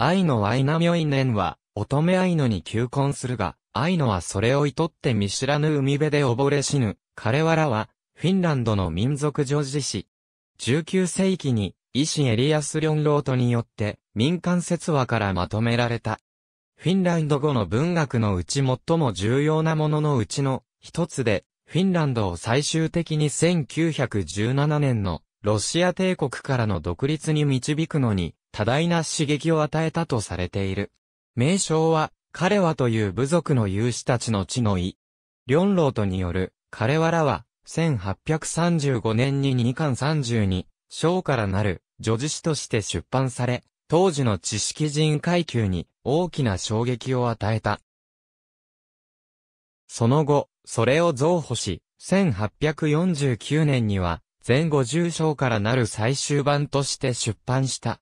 愛の愛イナミョイネンは、乙女アイノに求婚するが、アイノはそれをとって見知らぬ海辺で溺れ死ぬ。彼わらは、フィンランドの民族女子誌。19世紀に、医師エリアス・リョンロートによって、民間説話からまとめられた。フィンランド語の文学のうち最も重要なもののうちの一つで、フィンランドを最終的に1917年のロシア帝国からの独立に導くのに多大な刺激を与えたとされている。名称は、彼はという部族の有志たちの地の意。両老とによる、彼はらは、1835年に2巻32、章からなる、女子誌として出版され、当時の知識人階級に大きな衝撃を与えた。その後、それを増補し、1849年には、全50章からなる最終版として出版した。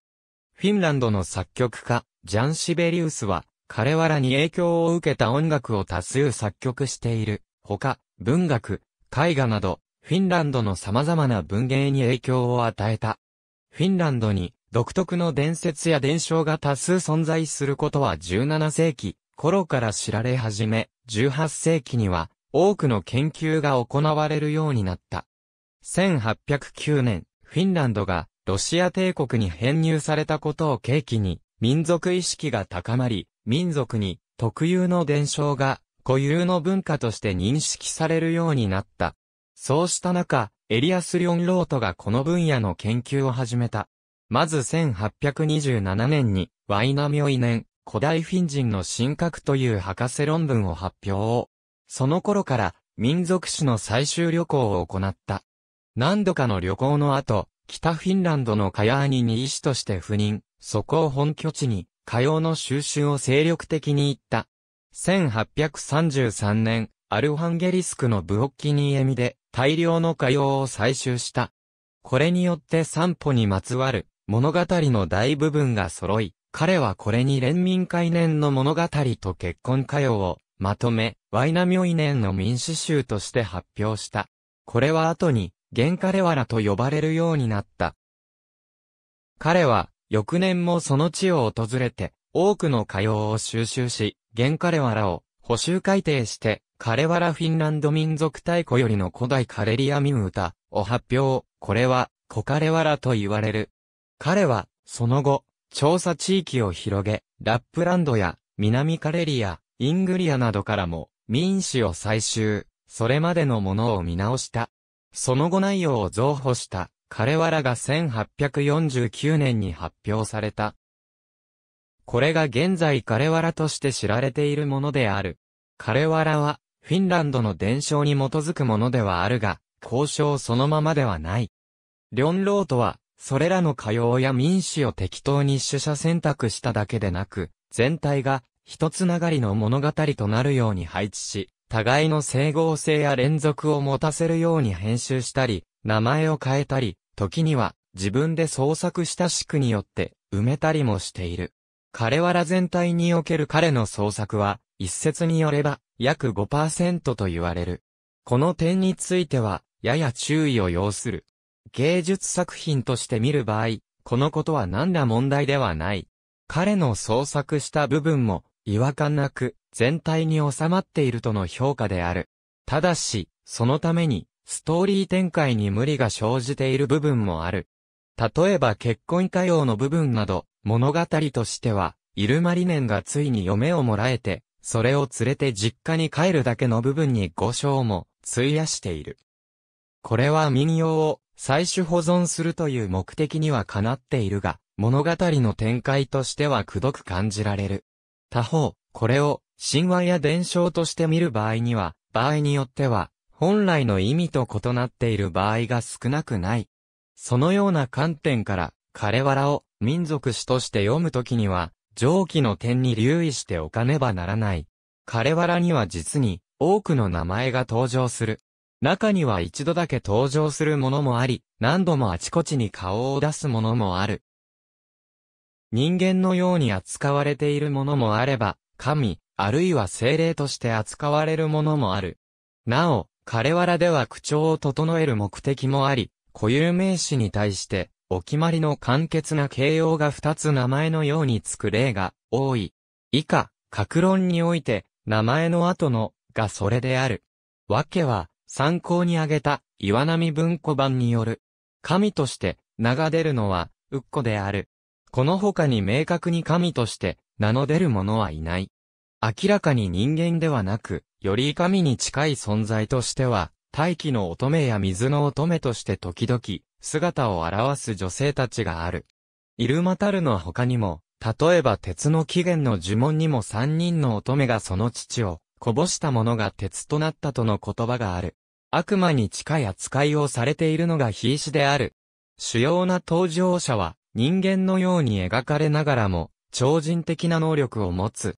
フィンランドの作曲家、ジャン・シベリウスは、彼わらに影響を受けた音楽を多数作曲している。ほか、文学、絵画など、フィンランドの様々な文芸に影響を与えた。フィンランドに独特の伝説や伝承が多数存在することは17世紀頃から知られ始め、18世紀には多くの研究が行われるようになった。1809年、フィンランドがロシア帝国に編入されたことを契機に、民族意識が高まり、民族に特有の伝承が固有の文化として認識されるようになった。そうした中、エリアス・リョン・ロートがこの分野の研究を始めた。まず1827年に、ワイナミョイネン、古代フィン人の神格という博士論文を発表。その頃から、民族史の最終旅行を行った。何度かの旅行の後、北フィンランドのカヤーニに医師として赴任、そこを本拠地に、火曜の収集を精力的に行った。1833年、アルハンゲリスクのブオッキニエミで大量の火曜を採集した。これによって散歩にまつわる物語の大部分が揃い、彼はこれに連民会年の物語と結婚歌謡をまとめ、ワイナミョイ年の民主集として発表した。これは後に原彼原と呼ばれるようになった。彼は、翌年もその地を訪れて、多くの歌謡を収集し、原彼原を補修改定して、彼原フィンランド民族太鼓よりの古代カレリアミム歌を発表、これは、コカレワラと言われる。彼は、その後、調査地域を広げ、ラップランドや、南カレリア、イングリアなどからも、民主を採集、それまでのものを見直した。その後内容を増補した、彼わらが1849年に発表された。これが現在彼わらとして知られているものである。彼わらは、フィンランドの伝承に基づくものではあるが、交渉そのままではない。リョンローとは、それらの歌謡や民主を適当に取捨選択しただけでなく、全体が、一つながりの物語となるように配置し、互いの整合性や連続を持たせるように編集したり、名前を変えたり、時には自分で創作した宿によって埋めたりもしている。彼はら全体における彼の創作は、一説によれば約5%と言われる。この点については、やや注意を要する。芸術作品として見る場合、このことは何ら問題ではない。彼の創作した部分も違和感なく全体に収まっているとの評価である。ただし、そのために、ストーリー展開に無理が生じている部分もある。例えば結婚歌謡の部分など、物語としては、イルマリネンがついに嫁をもらえて、それを連れて実家に帰るだけの部分に五章も費やしている。これは民謡を最終保存するという目的にはかなっているが、物語の展開としてはくどく感じられる。他方、これを神話や伝承として見る場合には、場合によっては、本来の意味と異なっている場合が少なくない。そのような観点から、彼らを民族史として読むときには、上記の点に留意しておかねばならない。彼らには実に多くの名前が登場する。中には一度だけ登場するものもあり、何度もあちこちに顔を出すものもある。人間のように扱われているものもあれば、神、あるいは精霊として扱われるものもある。なお、彼らでは口調を整える目的もあり、固有名詞に対して、お決まりの簡潔な形容が二つ名前のようにつく例が多い。以下、格論において、名前の後の、がそれである。わけは、参考に挙げた、岩波文庫版による。神として、名が出るのは、うっこである。この他に明確に神として、名の出る者はいない。明らかに人間ではなく、より神に近い存在としては、大気の乙女や水の乙女として時々、姿を現す女性たちがある。イルマタルの他にも、例えば鉄の起源の呪文にも三人の乙女がその父を、こぼしたものが鉄となったとの言葉がある。悪魔に近い扱いをされているのが瀕死である。主要な登場者は、人間のように描かれながらも、超人的な能力を持つ、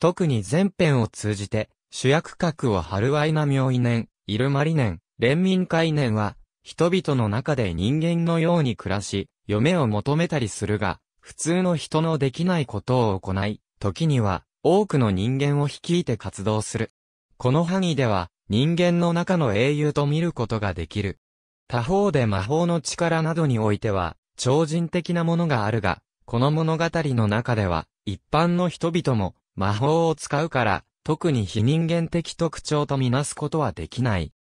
特に前編を通じて、主役格を春ワイナ妙イ年、イルマリ年、連民会年は、人々の中で人間のように暮らし、嫁を求めたりするが、普通の人のできないことを行い、時には、多くの人間を率いて活動する。この範囲では、人間の中の英雄と見ることができる。他方で魔法の力などにおいては、超人的なものがあるが、この物語の中では、一般の人々も、魔法を使うから、特に非人間的特徴とみなすことはできない。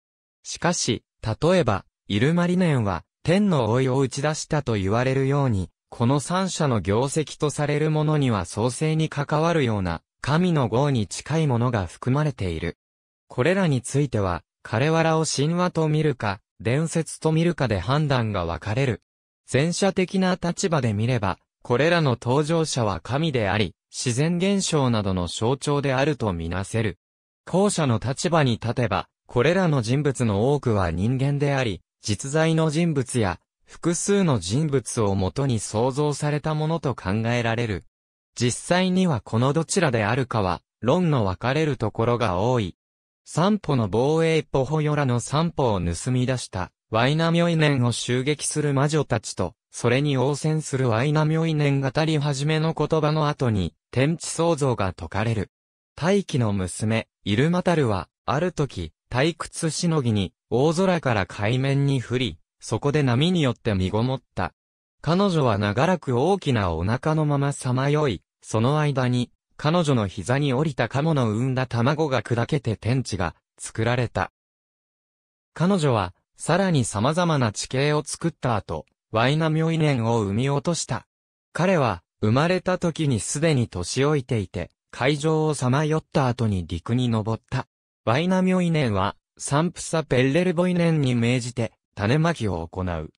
しかし、例えば、イルマリネンは、天の老いを打ち出したと言われるように、この三者の業績とされるものには創生に関わるような、神の業に近いものが含まれている。これらについては、彼らを神話と見るか、伝説と見るかで判断が分かれる。前者的な立場で見れば、これらの登場者は神であり、自然現象などの象徴であるとみなせる。後者の立場に立てば、これらの人物の多くは人間であり、実在の人物や複数の人物をもとに創造されたものと考えられる。実際にはこのどちらであるかは、論の分かれるところが多い。三歩の防衛ポホヨラの三歩を盗み出した、ワイナミョイネンを襲撃する魔女たちと、それに応戦する愛イナミョイネン語り始めの言葉の後に、天地創造が解かれる。大気の娘、イルマタルは、ある時、退屈しのぎに、大空から海面に降り、そこで波によって身ごもった。彼女は長らく大きなお腹のまま彷徨い、その間に、彼女の膝に降りた鴨の産んだ卵が砕けて天地が作られた。彼女は、さらに様々な地形を作った後、ワイナミョイネンを産み落とした。彼は、生まれた時にすでに年老いていて、海上をさまよった後に陸に登った。ワイナミョイネンは、サンプサペッレルボイネンに命じて、種まきを行う。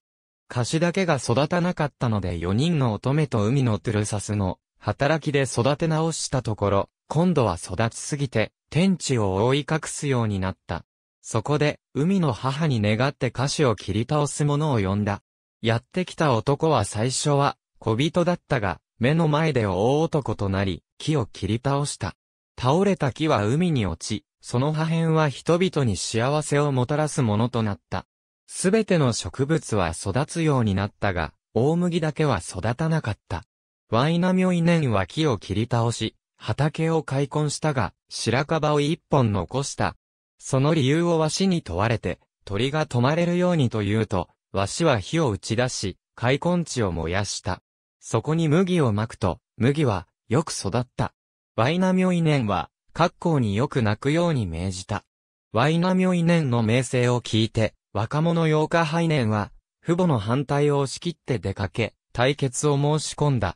菓子だけが育たなかったので4人の乙女と海のトゥルサスの働きで育て直したところ、今度は育ちすぎて、天地を覆い隠すようになった。そこで、海の母に願って菓子を切り倒す者を呼んだ。やってきた男は最初は、小人だったが、目の前で大男となり、木を切り倒した。倒れた木は海に落ち、その破片は人々に幸せをもたらすものとなった。すべての植物は育つようになったが、大麦だけは育たなかった。ワイナミョイネンは木を切り倒し、畑を開墾したが、白樺を一本残した。その理由をわしに問われて、鳥が止まれるようにと言うと、わしは火を打ち出し、開墾地を燃やした。そこに麦をまくと、麦は、よく育った。ワイナミョイネンは、格好によく泣くように命じた。ワイナミョイネンの名声を聞いて、若者ヨーカハイネンは、父母の反対を押し切って出かけ、対決を申し込んだ。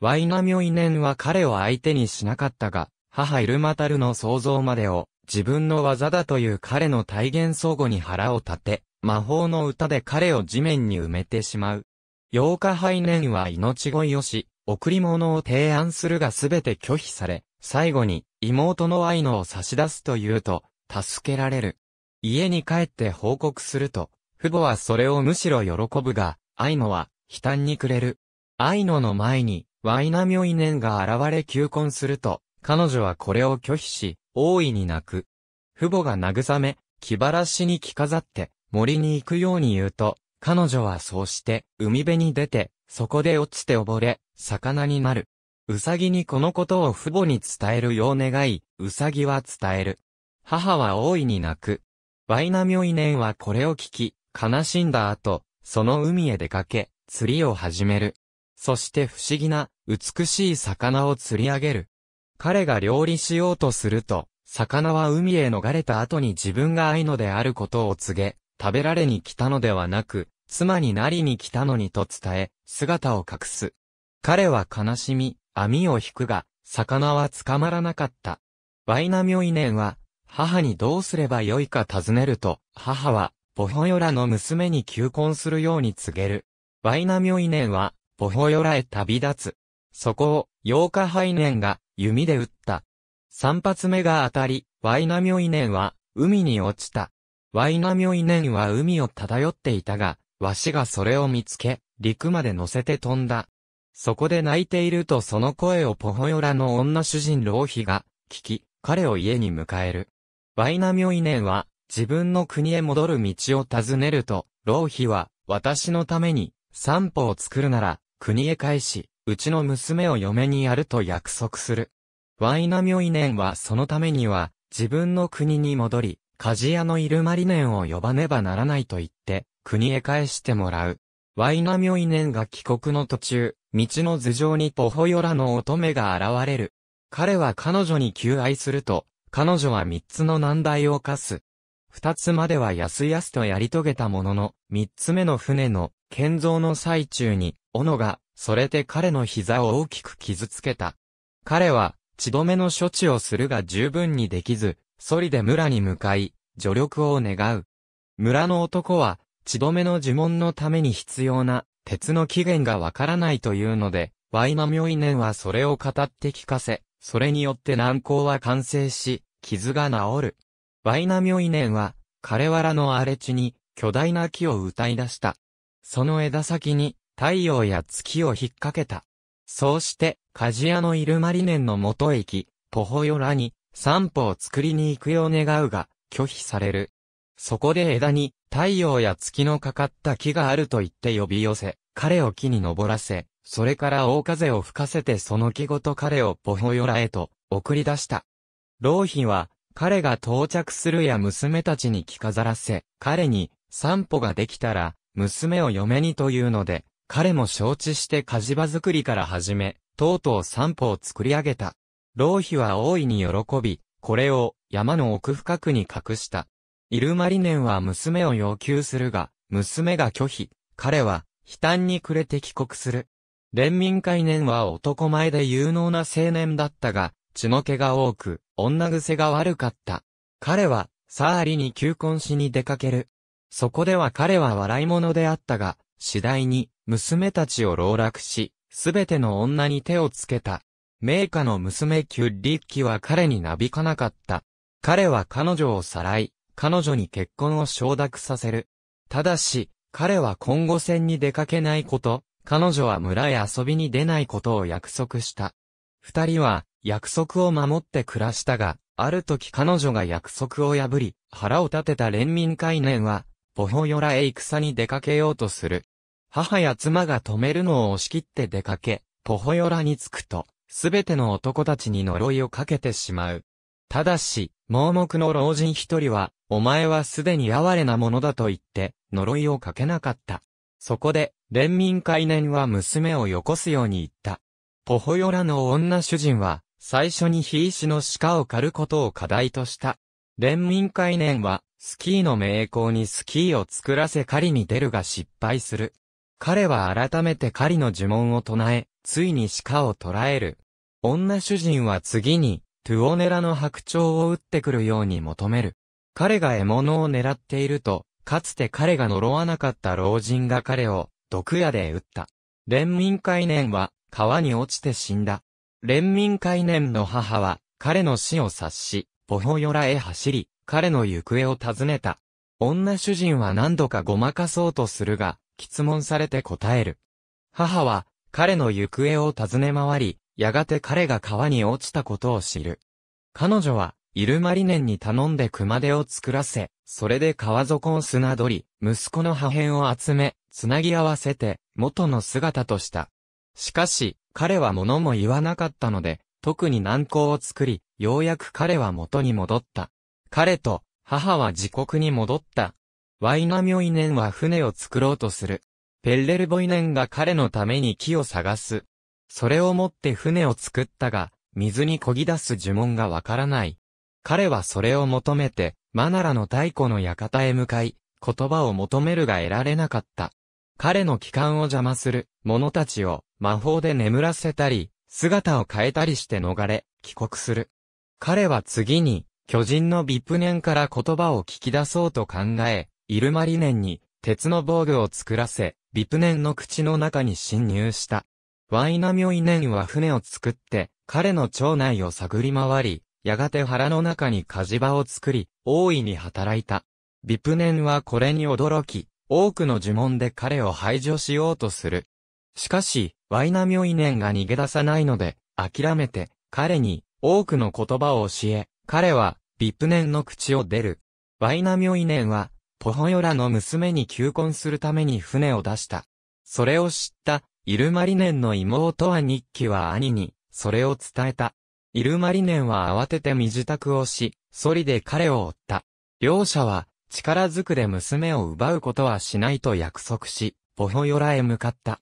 ワイナミョイネンは彼を相手にしなかったが、母イルマタルの想像までを、自分の技だという彼の体現相互に腹を立て、魔法の歌で彼を地面に埋めてしまう。八日配念は命乞いをし、贈り物を提案するがすべて拒否され、最後に妹の愛のを差し出すというと、助けられる。家に帰って報告すると、父母はそれをむしろ喜ぶが、愛のは悲嘆にくれる。愛のの前に、ワイナミョイネンが現れ求婚すると、彼女はこれを拒否し、大いに泣く。父母が慰め、気晴らしに着飾って、森に行くように言うと、彼女はそうして海辺に出て、そこで落ちて溺れ、魚になる。うさぎにこのことを父母に伝えるよう願い、うさぎは伝える。母は大いに泣く。ワイナミョイネンはこれを聞き、悲しんだ後、その海へ出かけ、釣りを始める。そして不思議な、美しい魚を釣り上げる。彼が料理しようとすると、魚は海へ逃れた後に自分が愛のであることを告げ、食べられに来たのではなく、妻になりに来たのにと伝え、姿を隠す。彼は悲しみ、網を引くが、魚は捕まらなかった。ワイナミョイネンは、母にどうすればよいか尋ねると、母は、ポホヨラの娘に求婚するように告げる。ワイナミョイネンは、ポホヨラへ旅立つ。そこを、ヨーカハイネンが、弓で撃った。三発目が当たり、ワイナミョイネンは、海に落ちた。ワイナミョイネンは海を漂っていたが、ワシがそれを見つけ、陸まで乗せて飛んだ。そこで泣いているとその声をポホヨラの女主人老ヒが、聞き、彼を家に迎える。ワイナミョイネンは、自分の国へ戻る道を尋ねると、老ヒは、私のために、散歩を作るなら、国へ返し、うちの娘を嫁にやると約束する。ワイナミョイネンはそのためには、自分の国に戻り、鍛冶屋のイルマリネンを呼ばねばならないと言って、国へ返してもらう。ワイナミョイネンが帰国の途中、道の頭上にポホヨラの乙女が現れる。彼は彼女に求愛すると、彼女は三つの難題を課す。二つまではやすやすとやり遂げたものの、三つ目の船の建造の最中に、斧が、それで彼の膝を大きく傷つけた。彼は、血止めの処置をするが十分にできず、ソリで村に向かい、助力を願う。村の男は、血止めの呪文のために必要な、鉄の起源がわからないというので、ワイマミョイネンはそれを語って聞かせ、それによって難航は完成し、傷が治る。ワイナミョイネンは、彼原の荒れ地に、巨大な木を歌い出した。その枝先に、太陽や月を引っ掛けた。そうして、鍛冶屋のイルマリネンの元駅、ポホヨラに、散歩を作りに行くよう願うが、拒否される。そこで枝に、太陽や月のかかった木があると言って呼び寄せ、彼を木に登らせ、それから大風を吹かせてその木ごと彼をポホヨラへと送り出した。老費は、彼が到着するや娘たちに着飾らせ、彼に、散歩ができたら、娘を嫁にというので、彼も承知して火事場作りから始め、とうとう散歩を作り上げた。老費は大いに喜び、これを山の奥深くに隠した。イルマリネンは娘を要求するが、娘が拒否。彼は、悲嘆に暮れて帰国する。連民会年は男前で有能な青年だったが、血の毛が多く、女癖が悪かった。彼は、サーリに求婚しに出かける。そこでは彼は笑い者であったが、次第に、娘たちを籠絡し、すべての女に手をつけた。名家の娘キュッリッキは彼になびかなかった。彼は彼女をさらい、彼女に結婚を承諾させる。ただし、彼は今後戦に出かけないこと、彼女は村へ遊びに出ないことを約束した。二人は、約束を守って暮らしたが、ある時彼女が約束を破り、腹を立てた連民会年は、ポホヨラへ戦に出かけようとする。母や妻が止めるのを押し切って出かけ、ポホヨラに着くと、すべての男たちに呪いをかけてしまう。ただし、盲目の老人一人は、お前はすでに哀れなものだと言って、呪いをかけなかった。そこで、連民会年は娘をよこすように言った。ポホヨラの女主人は、最初に非石の鹿を狩ることを課題とした。連民会年は、スキーの名工にスキーを作らせ狩りに出るが失敗する。彼は改めて狩りの呪文を唱え、ついに鹿を捕らえる。女主人は次に、トゥオネラの白鳥を撃ってくるように求める。彼が獲物を狙っていると、かつて彼が呪わなかった老人が彼を、毒矢で撃った。連民会年は、川に落ちて死んだ。連民会年の母は、彼の死を察し、ポホヨラへ走り、彼の行方を尋ねた。女主人は何度かごまかそうとするが、質問されて答える。母は、彼の行方を尋ね回り、やがて彼が川に落ちたことを知る。彼女は、イルマリネンに頼んで熊手を作らせ、それで川底を砂取り、息子の破片を集め、つなぎ合わせて、元の姿とした。しかし、彼は物も言わなかったので、特に難航を作り、ようやく彼は元に戻った。彼と、母は自国に戻った。ワイナミョイネンは船を作ろうとする。ペッレルボイネンが彼のために木を探す。それをもって船を作ったが、水に漕ぎ出す呪文がわからない。彼はそれを求めて、マナラの太古の館へ向かい、言葉を求めるが得られなかった。彼の帰還を邪魔する者たちを魔法で眠らせたり、姿を変えたりして逃れ、帰国する。彼は次に、巨人のビプネンから言葉を聞き出そうと考え、イルマリネンに鉄の防具を作らせ、ビプネンの口の中に侵入した。ワイナミョイネンは船を作って、彼の町内を探り回り、やがて腹の中に火事場を作り、大いに働いた。ビプネンはこれに驚き、多くの呪文で彼を排除しようとする。しかし、ワイナミョイネンが逃げ出さないので、諦めて、彼に、多くの言葉を教え、彼は、ビプネンの口を出る。ワイナミョイネンは、ポホヨラの娘に求婚するために船を出した。それを知った、イルマリネンの妹は日記は兄に、それを伝えた。イルマリネンは慌てて身支度をし、ソリで彼を追った。両者は、力ずくで娘を奪うことはしないと約束し、ポホヨラへ向かった。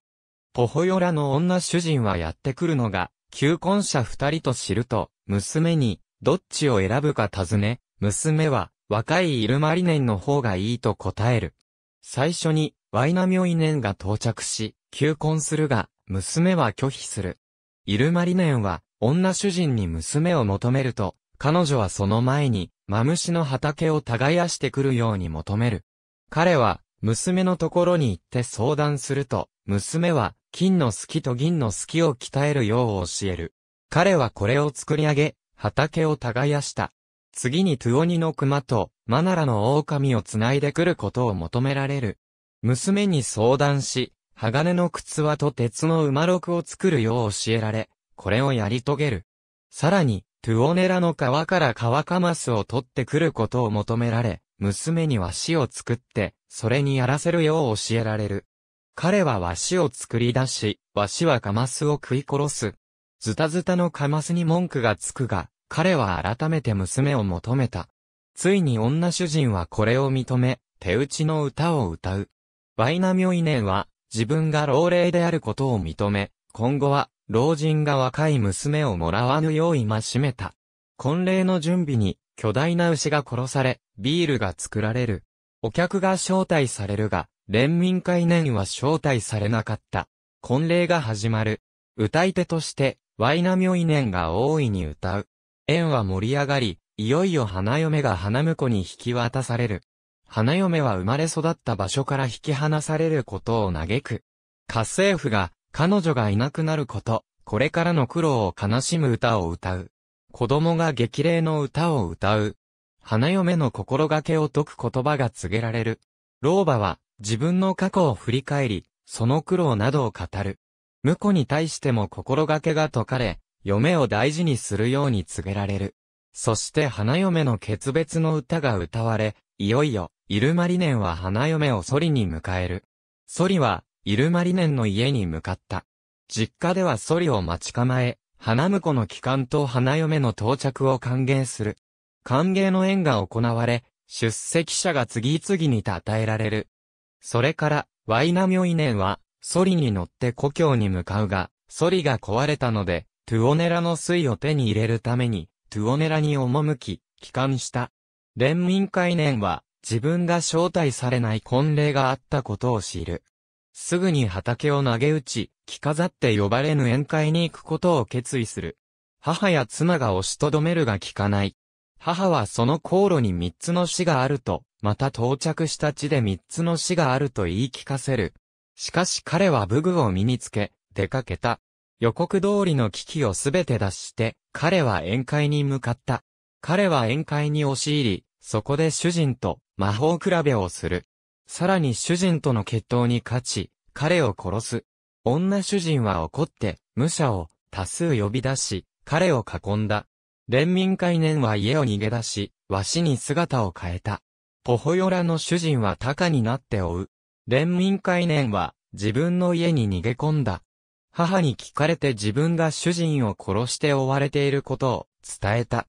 ポホヨラの女主人はやってくるのが、求婚者二人と知ると、娘に、どっちを選ぶか尋ね、娘は、若いイルマリネンの方がいいと答える。最初に、ワイナミョイネンが到着し、求婚するが、娘は拒否する。イルマリネンは、女主人に娘を求めると、彼女はその前に、マムシの畑を耕してくるように求める。彼は、娘のところに行って相談すると、娘は、金の隙と銀の隙を鍛えるよう教える。彼はこれを作り上げ、畑を耕した。次にトゥオニの熊と、マナラの狼をつないでくることを求められる。娘に相談し、鋼の靴輪と鉄の馬六を作るよう教えられ、これをやり遂げる。さらに、トゥオネラの皮から川カマスを取ってくることを求められ、娘に和紙を作って、それにやらせるよう教えられる。彼は和紙を作り出し、和紙はカマスを食い殺す。ズタズタのカマスに文句がつくが、彼は改めて娘を求めた。ついに女主人はこれを認め、手打ちの歌を歌う。ワイナミョイネンは、自分が老齢であることを認め、今後は、老人が若い娘をもらわぬよう今しめた。婚礼の準備に、巨大な牛が殺され、ビールが作られる。お客が招待されるが、連民会年は招待されなかった。婚礼が始まる。歌い手として、ワイナミョイ年が大いに歌う。縁は盛り上がり、いよいよ花嫁が花婿に引き渡される。花嫁は生まれ育った場所から引き離されることを嘆く。家政婦が、彼女がいなくなること、これからの苦労を悲しむ歌を歌う。子供が激励の歌を歌う。花嫁の心がけを解く言葉が告げられる。老婆は、自分の過去を振り返り、その苦労などを語る。婿に対しても心がけが解かれ、嫁を大事にするように告げられる。そして花嫁の決別の歌が歌われ、いよいよ、イルマリネンは花嫁をソリに迎える。ソリは、イルマリネンの家に向かった。実家ではソリを待ち構え、花婿の帰還と花嫁の到着を歓迎する。歓迎の宴が行われ、出席者が次々に称えられる。それから、ワイナミョイネンは、ソリに乗って故郷に向かうが、ソリが壊れたので、トゥオネラの水を手に入れるために、トゥオネラに赴き、帰還した。連民会年は、自分が招待されない婚礼があったことを知る。すぐに畑を投げ打ち、着飾って呼ばれぬ宴会に行くことを決意する。母や妻が押しとどめるが効かない。母はその航路に三つの死があると、また到着した地で三つの死があると言い聞かせる。しかし彼は武具を身につけ、出かけた。予告通りの危機をすべて脱して、彼は宴会に向かった。彼は宴会に押し入り、そこで主人と魔法比べをする。さらに主人との決闘に勝ち、彼を殺す。女主人は怒って、武者を多数呼び出し、彼を囲んだ。連民会年は家を逃げ出し、わしに姿を変えた。ポホヨラの主人は鷹になって追う。連民会年は自分の家に逃げ込んだ。母に聞かれて自分が主人を殺して追われていることを伝えた。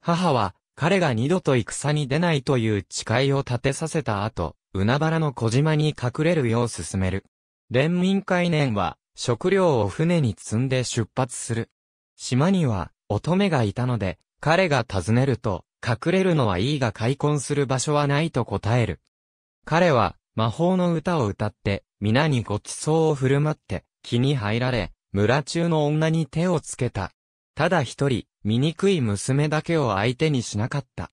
母は彼が二度と戦に出ないという誓いを立てさせた後、海原の小島に隠れるよう進める。連民会年は、食料を船に積んで出発する。島には、乙女がいたので、彼が尋ねると、隠れるのはいいが開墾する場所はないと答える。彼は、魔法の歌を歌って、皆にご馳走を振る舞って、気に入られ、村中の女に手をつけた。ただ一人、醜い娘だけを相手にしなかった。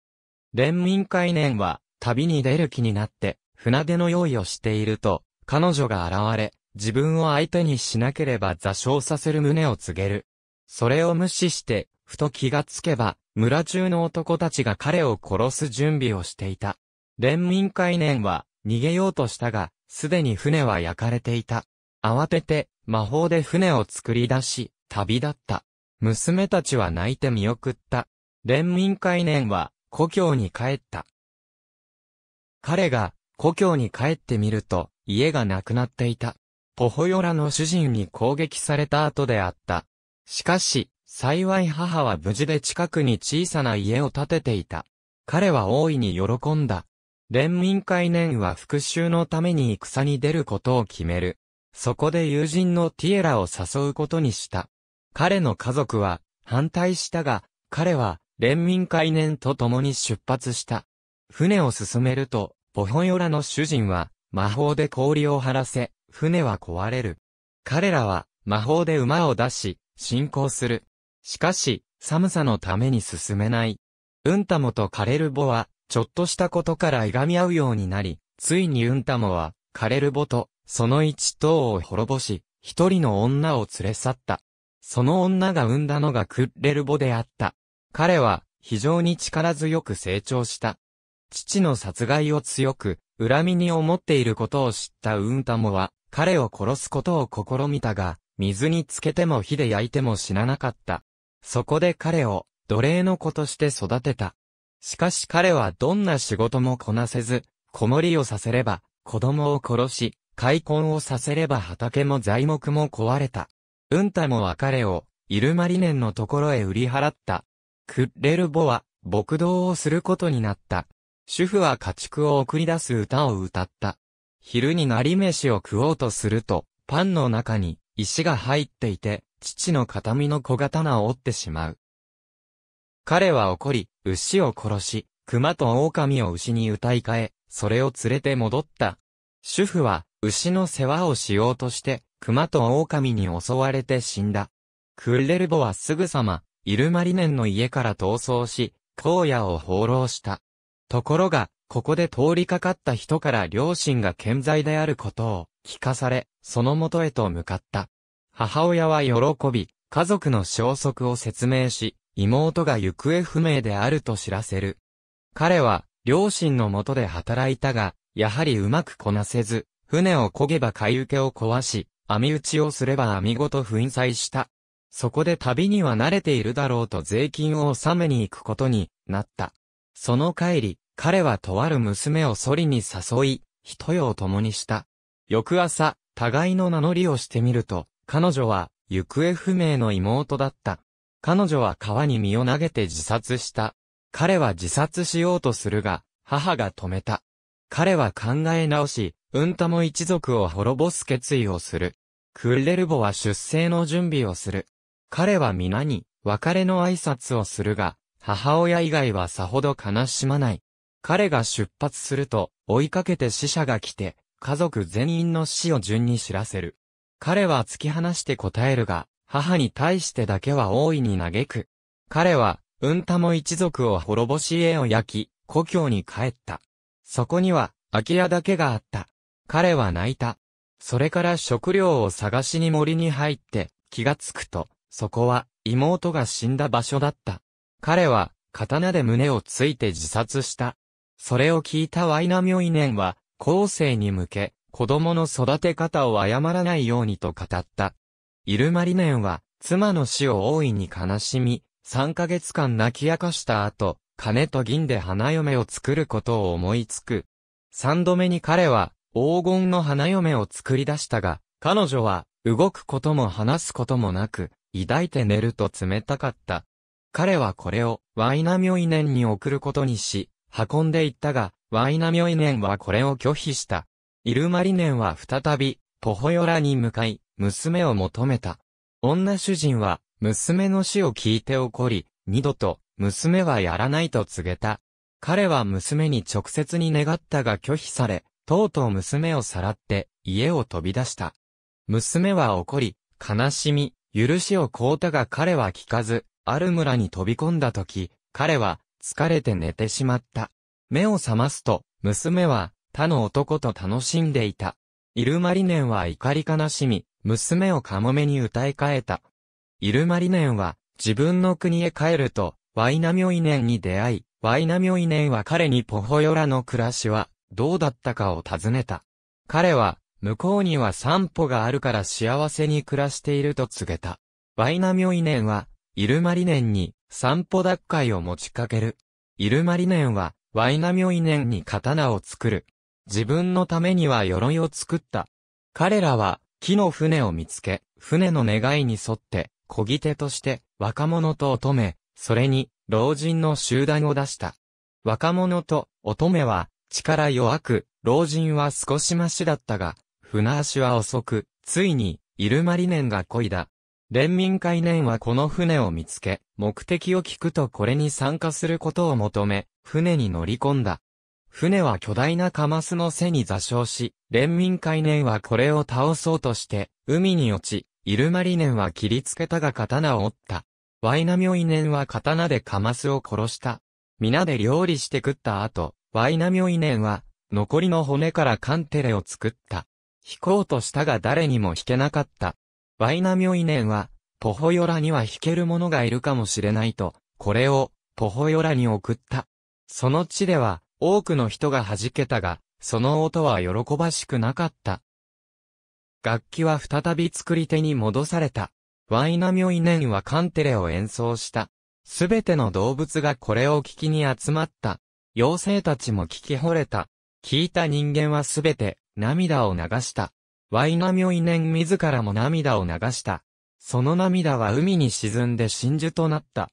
連民会年は、旅に出る気になって、船出の用意をしていると、彼女が現れ、自分を相手にしなければ座礁させる旨を告げる。それを無視して、ふと気がつけば、村中の男たちが彼を殺す準備をしていた。連民会年は、逃げようとしたが、すでに船は焼かれていた。慌てて、魔法で船を作り出し、旅立った。娘たちは泣いて見送った。連民会年は、故郷に帰った。彼が、故郷に帰ってみると、家がなくなっていた。ポホヨラの主人に攻撃された後であった。しかし、幸い母は無事で近くに小さな家を建てていた。彼は大いに喜んだ。連民会年は復讐のために戦に出ることを決める。そこで友人のティエラを誘うことにした。彼の家族は反対したが、彼は連民会年と共に出発した。船を進めると、ボホヨラの主人は魔法で氷を張らせ、船は壊れる。彼らは魔法で馬を出し、進行する。しかし、寒さのために進めない。うんたもとカレルボは、ちょっとしたことからいがみ合うようになり、ついにうんたもは、カレルボと、その一等を滅ぼし、一人の女を連れ去った。その女が産んだのがクッレルボであった。彼は、非常に力強く成長した。父の殺害を強く、恨みに思っていることを知ったウンタモは、彼を殺すことを試みたが、水につけても火で焼いても死ななかった。そこで彼を、奴隷の子として育てた。しかし彼はどんな仕事もこなせず、子守をさせれば、子供を殺し、開墾をさせれば畑も材木も壊れた。うんたもは彼を、イルマリネンのところへ売り払った。クッレルボは、牧道をすることになった。主婦は家畜を送り出す歌を歌った。昼になり飯を食おうとすると、パンの中に石が入っていて、父の形見の小刀を折ってしまう。彼は怒り、牛を殺し、熊と狼を牛に歌い替え、それを連れて戻った。主婦は、牛の世話をしようとして、熊と狼に襲われて死んだ。クッレルボはすぐさま、イルマリネンの家から逃走し、荒野を放浪した。ところが、ここで通りかかった人から両親が健在であることを聞かされ、その元へと向かった。母親は喜び、家族の消息を説明し、妹が行方不明であると知らせる。彼は、両親の元で働いたが、やはりうまくこなせず、船を漕げば買い受けを壊し、網打ちをすれば網ごと粉砕した。そこで旅には慣れているだろうと税金を納めに行くことになった。その帰り、彼はとある娘をソリに誘い、一夜を共にした。翌朝、互いの名乗りをしてみると、彼女は行方不明の妹だった。彼女は川に身を投げて自殺した。彼は自殺しようとするが、母が止めた。彼は考え直し、うんたも一族を滅ぼす決意をする。クッレルボは出生の準備をする。彼は皆に別れの挨拶をするが、母親以外はさほど悲しまない。彼が出発すると、追いかけて死者が来て、家族全員の死を順に知らせる。彼は突き放して答えるが、母に対してだけは大いに嘆く。彼は、うんたも一族を滅ぼし家を焼き、故郷に帰った。そこには、空き家だけがあった。彼は泣いた。それから食料を探しに森に入って、気がつくと、そこは、妹が死んだ場所だった。彼は、刀で胸をついて自殺した。それを聞いたワイナミョイネンは、後世に向け、子供の育て方を誤らないようにと語った。イルマリネンは、妻の死を大いに悲しみ、3ヶ月間泣き明かした後、金と銀で花嫁を作ることを思いつく。三度目に彼は、黄金の花嫁を作り出したが、彼女は、動くことも話すこともなく、抱いて寝ると冷たかった。彼はこれを、ワイナミョイネンに送ることにし、運んでいったが、ワイナミョイネンはこれを拒否した。イルマリネンは再び、ポホヨラに向かい、娘を求めた。女主人は、娘の死を聞いて怒り、二度と、娘はやらないと告げた。彼は娘に直接に願ったが拒否され、とうとう娘をさらって家を飛び出した。娘は怒り、悲しみ、許しを凍うたが彼は聞かず、ある村に飛び込んだ時、彼は疲れて寝てしまった。目を覚ますと、娘は他の男と楽しんでいた。イルマリネンは怒り悲しみ、娘をカモメに歌い変えた。イルマリネンは自分の国へ帰ると、ワイナミョイネンに出会い、ワイナミョイネンは彼にポホヨラの暮らしはどうだったかを尋ねた。彼は、向こうには散歩があるから幸せに暮らしていると告げた。ワイナミョイネンは、イルマリネンに散歩奪回を持ちかける。イルマリネンは、ワイナミョイネンに刀を作る。自分のためには鎧を作った。彼らは、木の船を見つけ、船の願いに沿って、漕ぎ手として、若者と乙女、それに、老人の集団を出した。若者と乙女は力弱く、老人は少しましだったが、船足は遅く、ついに、イルマリネンが漕いだ。連民会年はこの船を見つけ、目的を聞くとこれに参加することを求め、船に乗り込んだ。船は巨大なカマスの背に座礁し、連民会年はこれを倒そうとして、海に落ち、イルマリネンは切りつけたが刀を折った。ワイナミョイネンは刀でカマスを殺した。皆で料理して食った後、ワイナミョイネンは、残りの骨からカンテレを作った。引こうとしたが誰にも引けなかった。ワイナミョイネンは、ポホヨラには引ける者がいるかもしれないと、これを、ポホヨラに送った。その地では、多くの人が弾けたが、その音は喜ばしくなかった。楽器は再び作り手に戻された。ワイナミョイネンはカンテレを演奏した。すべての動物がこれを聞きに集まった。妖精たちも聞き惚れた。聞いた人間はすべて涙を流した。ワイナミョイネン自らも涙を流した。その涙は海に沈んで真珠となった。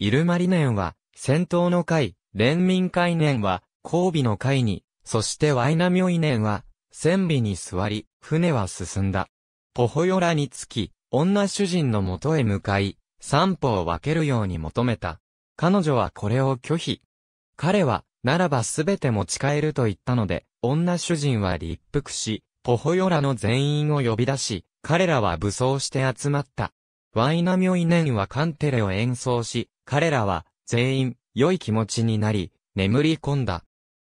イルマリネンは、戦闘の会、連民会年は、交尾の会に、そしてワイナミョイネンは、船尾に座り、船は進んだ。ポホヨラにつき、女主人の元へ向かい、散歩を分けるように求めた。彼女はこれを拒否。彼は、ならばすべて持ち帰ると言ったので、女主人は立腹し、ポホヨラの全員を呼び出し、彼らは武装して集まった。ワイナミョイネンはカンテレを演奏し、彼らは、全員、良い気持ちになり、眠り込んだ。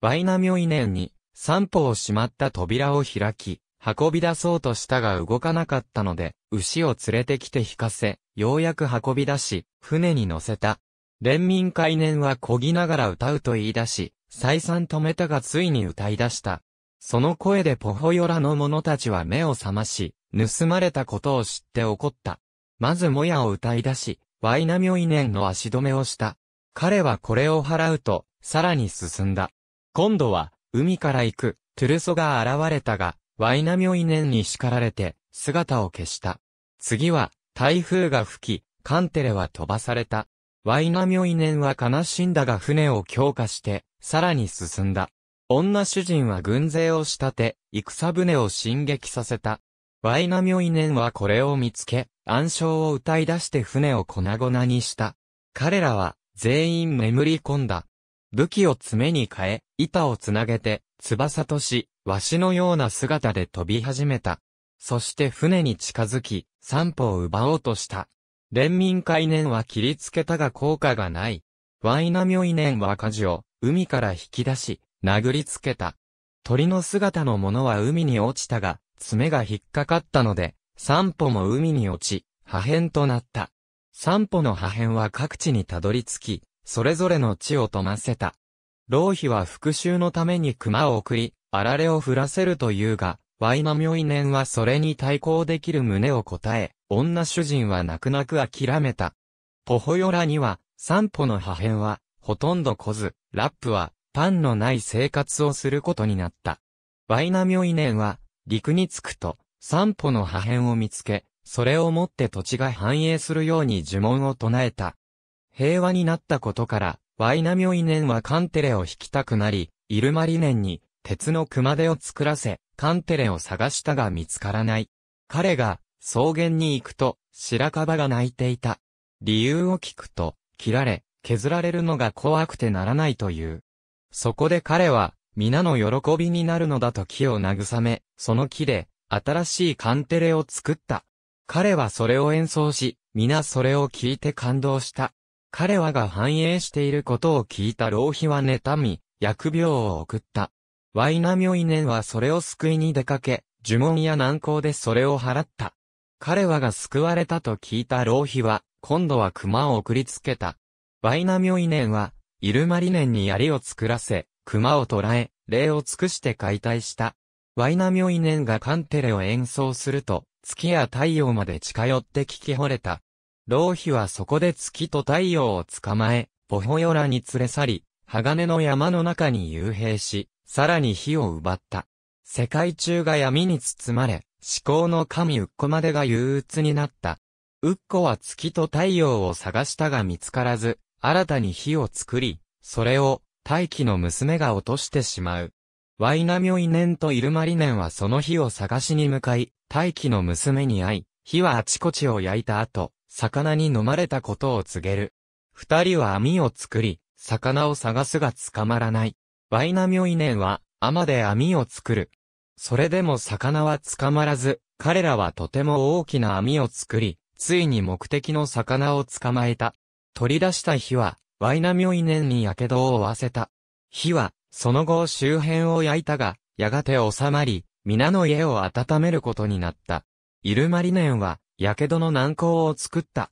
ワイナミョイネンに、散歩をしまった扉を開き、運び出そうとしたが動かなかったので、牛を連れてきて引かせ、ようやく運び出し、船に乗せた。連民会年は漕ぎながら歌うと言い出し、再三止めたがついに歌い出した。その声でポホヨラの者たちは目を覚まし、盗まれたことを知って怒った。まずもやを歌い出し、ワイナミョイネンの足止めをした。彼はこれを払うと、さらに進んだ。今度は、海から行く、トゥルソが現れたが、ワイナミョイネンに叱られて、姿を消した。次は、台風が吹き、カンテレは飛ばされた。ワイナミョイネンは悲しんだが船を強化して、さらに進んだ。女主人は軍勢を仕立て、戦船を進撃させた。ワイナミョイネンはこれを見つけ、暗礁を歌い出して船を粉々にした。彼らは、全員眠り込んだ。武器を爪に変え、板をつなげて、翼とし、わしのような姿で飛び始めた。そして船に近づき、散歩を奪おうとした。連民海念は切りつけたが効果がない。ワイナミョイ年は舵を、海から引き出し、殴りつけた。鳥の姿のものは海に落ちたが、爪が引っかかったので、散歩も海に落ち、破片となった。散歩の破片は各地にたどり着き、それぞれの地を富ませた。老妃は復讐のために熊を送り、あられを降らせるというが、ワイナミョイネンはそれに対抗できる旨を答え、女主人は泣く泣く諦めた。ポホヨラには、散歩の破片は、ほとんど来ず、ラップは、パンのない生活をすることになった。ワイナミョイネンは、陸に着くと、散歩の破片を見つけ、それをもって土地が繁栄するように呪文を唱えた。平和になったことから、ワイナミョイネンはカンテレを引きたくなり、イルマリネンに鉄の熊手を作らせ、カンテレを探したが見つからない。彼が草原に行くと白樺が泣いていた。理由を聞くと、切られ、削られるのが怖くてならないという。そこで彼は、皆の喜びになるのだと木を慰め、その木で、新しいカンテレを作った。彼はそれを演奏し、皆それを聞いて感動した。彼はが繁栄していることを聞いた浪費は妬み、疫病を送った。ワイナミョイネンはそれを救いに出かけ、呪文や難航でそれを払った。彼はが救われたと聞いた浪費は、今度は熊を送りつけた。ワイナミョイネンは、イルマリネンに槍を作らせ、熊を捕らえ、霊を尽くして解体した。ワイナミョイネンがカンテレを演奏すると、月や太陽まで近寄って聞き惚れた。老費はそこで月と太陽を捕まえ、ポホヨラに連れ去り、鋼の山の中に幽閉し、さらに火を奪った。世界中が闇に包まれ、至高の神ウッコまでが憂鬱になった。ウッコは月と太陽を探したが見つからず、新たに火を作り、それを、大気の娘が落としてしまう。ワイナミョイネンとイルマリネンはその火を探しに向かい、大気の娘に会い、火はあちこちを焼いた後、魚に飲まれたことを告げる。二人は網を作り、魚を探すが捕まらない。ワイナミョイネンは、雨で網を作る。それでも魚は捕まらず、彼らはとても大きな網を作り、ついに目的の魚を捕まえた。取り出した火は、ワイナミョイネンに火傷を負わせた。火は、その後周辺を焼いたが、やがて収まり、皆の家を温めることになった。イルマリネンは、火傷の難航を作った。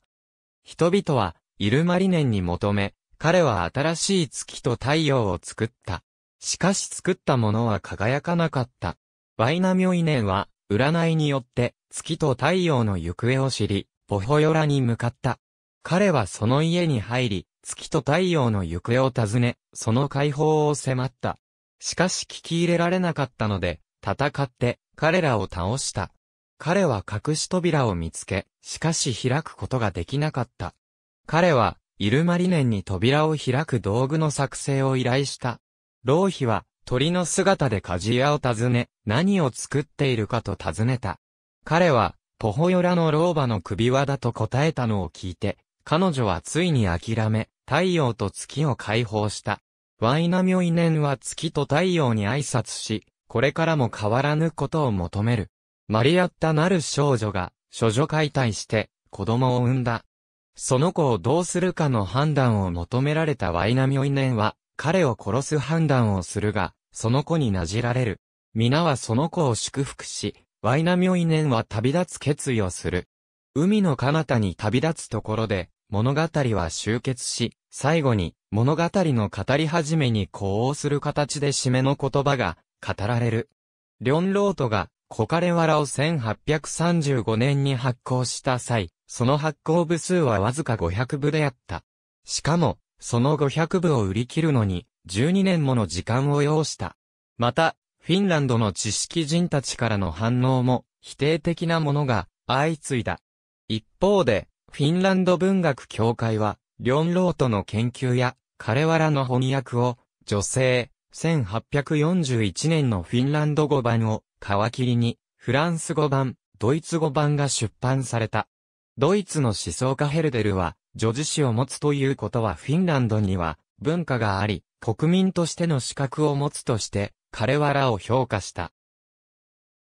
人々は、イルマリネンに求め、彼は新しい月と太陽を作った。しかし作ったものは輝かなかった。ワイナミョイネンは、占いによって、月と太陽の行方を知り、ボホヨラに向かった。彼はその家に入り、月と太陽の行方を尋ね、その解放を迫った。しかし聞き入れられなかったので、戦って、彼らを倒した。彼は隠し扉を見つけ、しかし開くことができなかった。彼は、イルマリネンに扉を開く道具の作成を依頼した。老費は、鳥の姿で鍛冶屋を訪ね、何を作っているかと尋ねた。彼は、ポホヨラの老婆の首輪だと答えたのを聞いて、彼女はついに諦め、太陽と月を解放した。ワイナミョイネンは月と太陽に挨拶し、これからも変わらぬことを求める。マリアッタなる少女が、処女解体して、子供を産んだ。その子をどうするかの判断を求められたワイナミオイネンは、彼を殺す判断をするが、その子になじられる。皆はその子を祝福し、ワイナミオイネンは旅立つ決意をする。海の彼方に旅立つところで、物語は終結し、最後に、物語の語り始めに呼応する形で締めの言葉が、語られる。リョンロートが、コカレワラを1835年に発行した際、その発行部数はわずか500部であった。しかも、その500部を売り切るのに、12年もの時間を要した。また、フィンランドの知識人たちからの反応も、否定的なものが、相次いだ。一方で、フィンランド文学協会は、リョン・ロートの研究や、カレワラの翻訳を、女性、1841年のフィンランド語版を、皮切りに、フランス語版、ドイツ語版が出版された。ドイツの思想家ヘルデルは、女児史を持つということはフィンランドには文化があり、国民としての資格を持つとして、彼はらを評価した。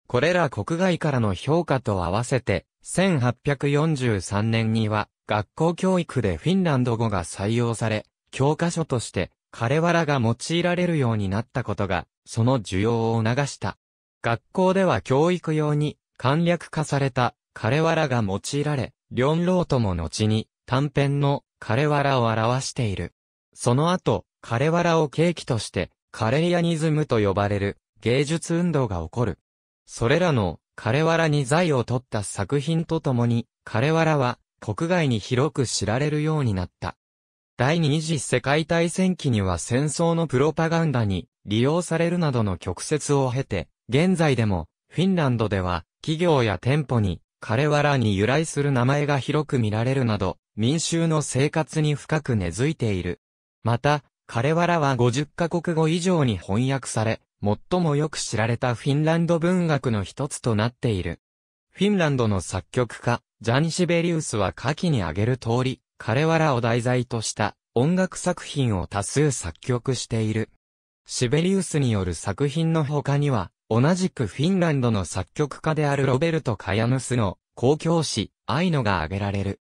これら国外からの評価と合わせて、1843年には、学校教育でフィンランド語が採用され、教科書として、彼はらが用いられるようになったことが、その需要を促した。学校では教育用に簡略化された彼わらが用いられ、両老とも後に短編の彼わらを表している。その後、彼わらを契機として、カレリアニズムと呼ばれる芸術運動が起こる。それらの彼わらに財を取った作品とともに、彼わらは国外に広く知られるようになった。第二次世界大戦期には戦争のプロパガンダに利用されるなどの曲折を経て、現在でも、フィンランドでは、企業や店舗に、彼わらに由来する名前が広く見られるなど、民衆の生活に深く根付いている。また、彼わらは50カ国語以上に翻訳され、最もよく知られたフィンランド文学の一つとなっている。フィンランドの作曲家、ジャニシベリウスは下記に挙げる通り、彼わらを題材とした音楽作品を多数作曲している。シベリウスによる作品の他には、同じくフィンランドの作曲家であるロベルト・カヤヌスの公共詩、アイノが挙げられる。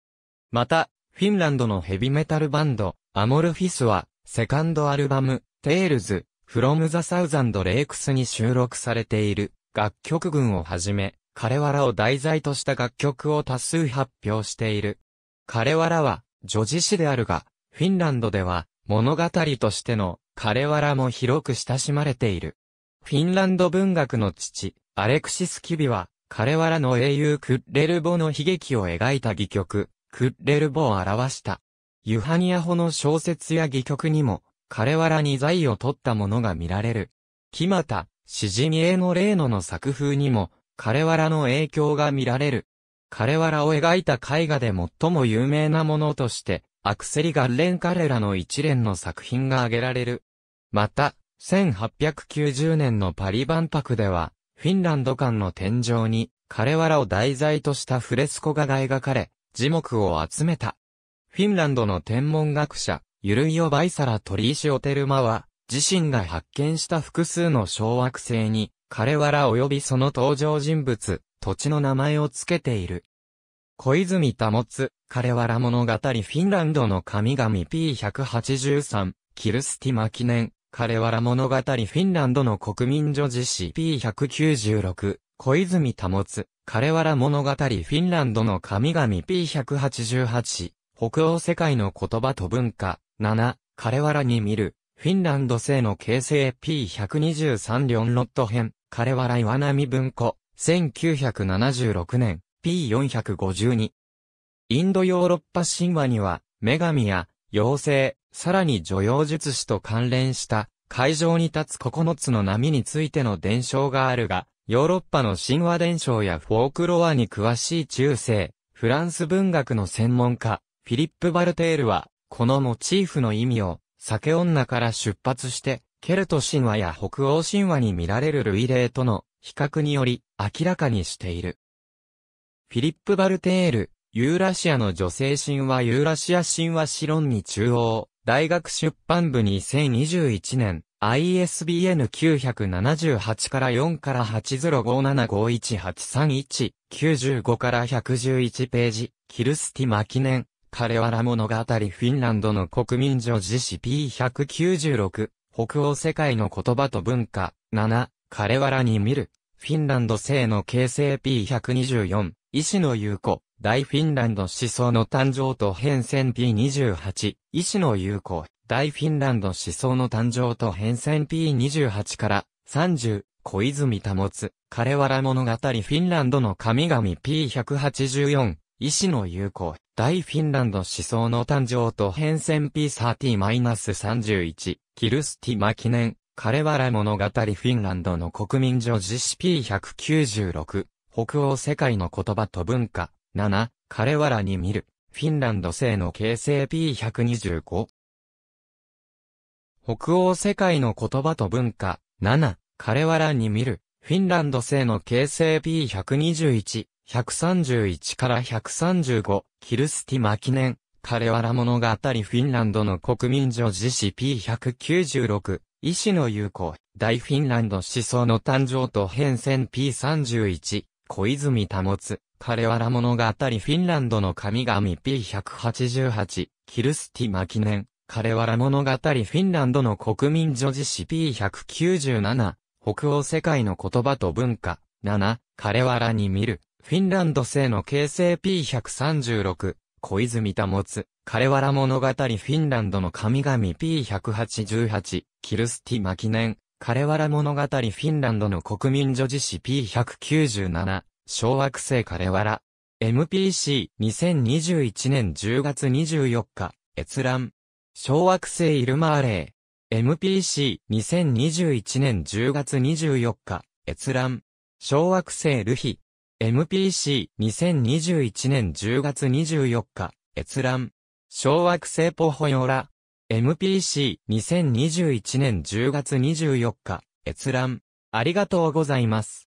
また、フィンランドのヘビメタルバンド、アモルフィスは、セカンドアルバム、テイルズ、フロム・ザ・サウザンド・レイクスに収録されている楽曲群をはじめ、彼わらを題材とした楽曲を多数発表している。彼わらは、女児誌であるが、フィンランドでは、物語としての、彼わらも広く親しまれている。フィンランド文学の父、アレクシス・キビは、彼わらの英雄クッレルボの悲劇を描いた戯曲、クッレルボを表した。ユハニアホの小説や戯曲にも、彼わらに財を取ったものが見られる。木又、シジミエの霊ノの作風にも、彼わらの影響が見られる。彼わらを描いた絵画で最も有名なものとして、アクセリ・ガッレン・カレラの一連の作品が挙げられる。また、1890年のパリ万博では、フィンランド館の天井に、彼らを題材としたフレスコ画が描かれ、樹木を集めた。フィンランドの天文学者、ユルイオ・バイサラ・トリーシオテルマは、自身が発見した複数の小惑星に、彼ら及びその登場人物、土地の名前を付けている。小泉保つ、彼ら物語フィンランドの神々 P183、キルスティマ記念、彼はら物語フィンランドの国民女子誌 P196、小泉保つ、彼はら物語フィンランドの神々 P188、北欧世界の言葉と文化、7、彼はらに見る、フィンランド性の形成 P123 リョンロット編、彼はら岩波文庫、1976年、P452。インドヨーロッパ神話には、女神や、妖精、さらに女妖術師と関連した会場に立つ9つの波についての伝承があるが、ヨーロッパの神話伝承やフォークロアに詳しい中世、フランス文学の専門家、フィリップ・バルテールは、このモチーフの意味を、酒女から出発して、ケルト神話や北欧神話に見られる類例との比較により明らかにしている。フィリップ・バルテール、ユーラシアの女性神話ユーラシア神話シロンに中央、大学出版部に2021年、ISBN 978から4から80575183195から111ページ、キルスティマ記念、彼はら物語フィンランドの国民女子史 P196、北欧世界の言葉と文化、7、彼はらに見る、フィンランド性の形成 P124、医師の有子、大フィンランド思想の誕生と変遷 P28、医師の有効、大フィンランド思想の誕生と変遷 P28 から30、小泉保つ、彼ら物語フィンランドの神々 P184、医師の有効、大フィンランド思想の誕生と変遷 P30-31、キルスティマ記念、彼ら物語フィンランドの国民女子史 P196、北欧世界の言葉と文化、7、彼はらに見る、フィンランド製の形成 P125。北欧世界の言葉と文化、7、彼はらに見る、フィンランド製の形成 P121、131から135、キルスティ・マ記念彼はら物語フィンランドの国民女子史 P196、医師の友好、大フィンランド思想の誕生と変遷 P31、小泉保つ。彼はら物語フィンランドの神々 P188、キルスティマキネン。彼はら物語フィンランドの国民女子誌 P197、北欧世界の言葉と文化、7、彼はらに見る、フィンランド製の形成 P136、小泉保つ、彼はら物語フィンランドの神々 P188、キルスティマキネン。彼はら物語フィンランドの国民女子誌 P197、小惑星カレワラ。MPC2021 年10月24日、閲覧。小惑星イルマーレー。MPC2021 年10月24日、閲覧。小惑星ルヒ。MPC2021 年10月24日、閲覧。小惑星ポホヨラ。MPC2021 年10月24日、閲覧。ありがとうございます。